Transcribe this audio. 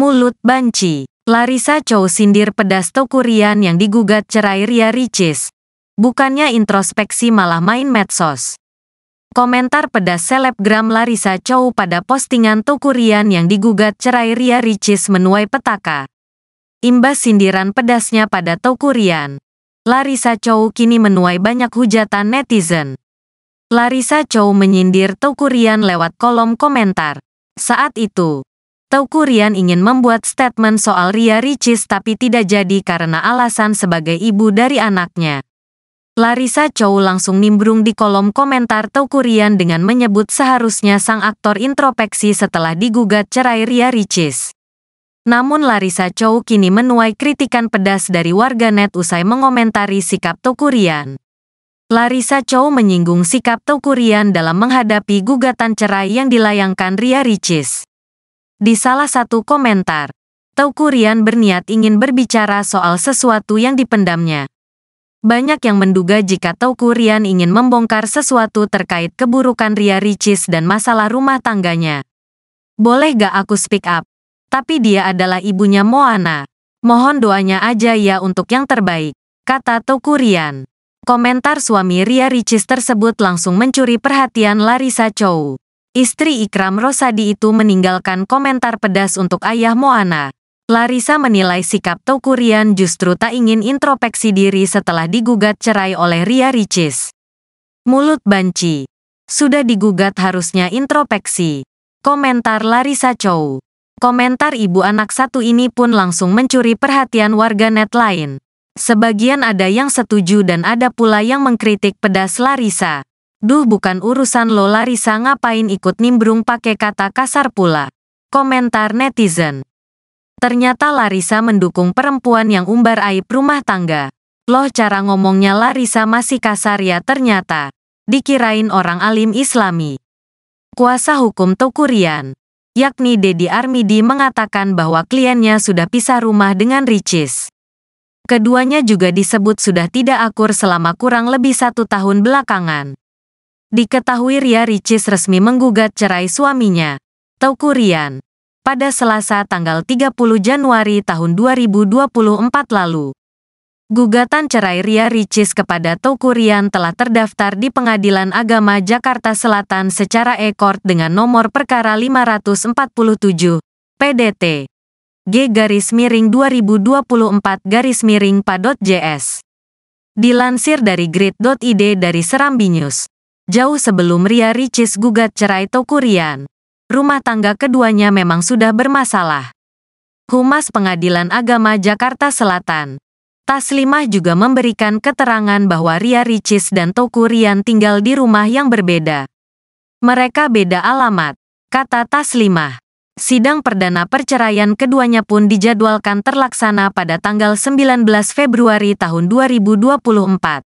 Mulut banci. Larissa Chow sindir pedas Tokurian yang digugat cerai Ria Ricis. Bukannya introspeksi malah main medsos. Komentar pedas selebgram Larissa Chow pada postingan Tokurian yang digugat cerai Ria Ricis menuai petaka. Imbas sindiran pedasnya pada Tokurian. Larissa Chow kini menuai banyak hujatan netizen. Larissa Chow menyindir Tokurian lewat kolom komentar. Saat itu, Teuku Rian ingin membuat statement soal Ria Ricis tapi tidak jadi karena alasan sebagai ibu dari anaknya. Larissa Chow langsung nimbrung di kolom komentar Teuku Rian dengan menyebut seharusnya sang aktor introspeksi setelah digugat cerai Ria Ricis. Namun Larissa Chow kini menuai kritikan pedas dari warganet usai mengomentari sikap Teuku Rian. Larissa Chow menyinggung sikap Teuku Rian dalam menghadapi gugatan cerai yang dilayangkan Ria Ricis. Di salah satu komentar, Teuku berniat ingin berbicara soal sesuatu yang dipendamnya. Banyak yang menduga jika Teuku ingin membongkar sesuatu terkait keburukan Ria Ricis dan masalah rumah tangganya. Boleh gak aku speak up? Tapi dia adalah ibunya Moana. Mohon doanya aja ya untuk yang terbaik, kata Teuku Komentar suami Ria Ricis tersebut langsung mencuri perhatian Larissa Chow. Istri Ikram Rosadi itu meninggalkan komentar pedas untuk ayah Moana. Larissa menilai sikap Tokurian justru tak ingin introspeksi diri setelah digugat cerai oleh Ria Ricis. Mulut banci. Sudah digugat harusnya introspeksi. Komentar Larissa Chow. Komentar ibu anak satu ini pun langsung mencuri perhatian warga net lain. Sebagian ada yang setuju dan ada pula yang mengkritik pedas Larissa. Duh bukan urusan lo Larissa ngapain ikut nimbrung pakai kata kasar pula. Komentar netizen. Ternyata Larissa mendukung perempuan yang umbar aib rumah tangga. Loh cara ngomongnya Larissa masih kasar ya ternyata. Dikirain orang alim islami. Kuasa hukum Tokurian, yakni Dedi Armidi mengatakan bahwa kliennya sudah pisah rumah dengan Ricis. Keduanya juga disebut sudah tidak akur selama kurang lebih satu tahun belakangan. Diketahui Ria Ricis resmi menggugat cerai suaminya, Teuku Rian, pada Selasa tanggal 30 Januari tahun 2024 lalu. Gugatan cerai Ria Ricis kepada Teuku Rian telah terdaftar di Pengadilan Agama Jakarta Selatan secara ekort dengan nomor perkara 547 PDT G garis miring 2024 garis miring padot JS. Dilansir dari grid.id dari Serambi News. Jauh sebelum Ria Ricis gugat cerai Tokurian, rumah tangga keduanya memang sudah bermasalah. Humas Pengadilan Agama Jakarta Selatan, Taslimah juga memberikan keterangan bahwa Ria Ricis dan Tokurian tinggal di rumah yang berbeda. Mereka beda alamat, kata Taslimah. Sidang perdana perceraian keduanya pun dijadwalkan terlaksana pada tanggal 19 Februari tahun 2024.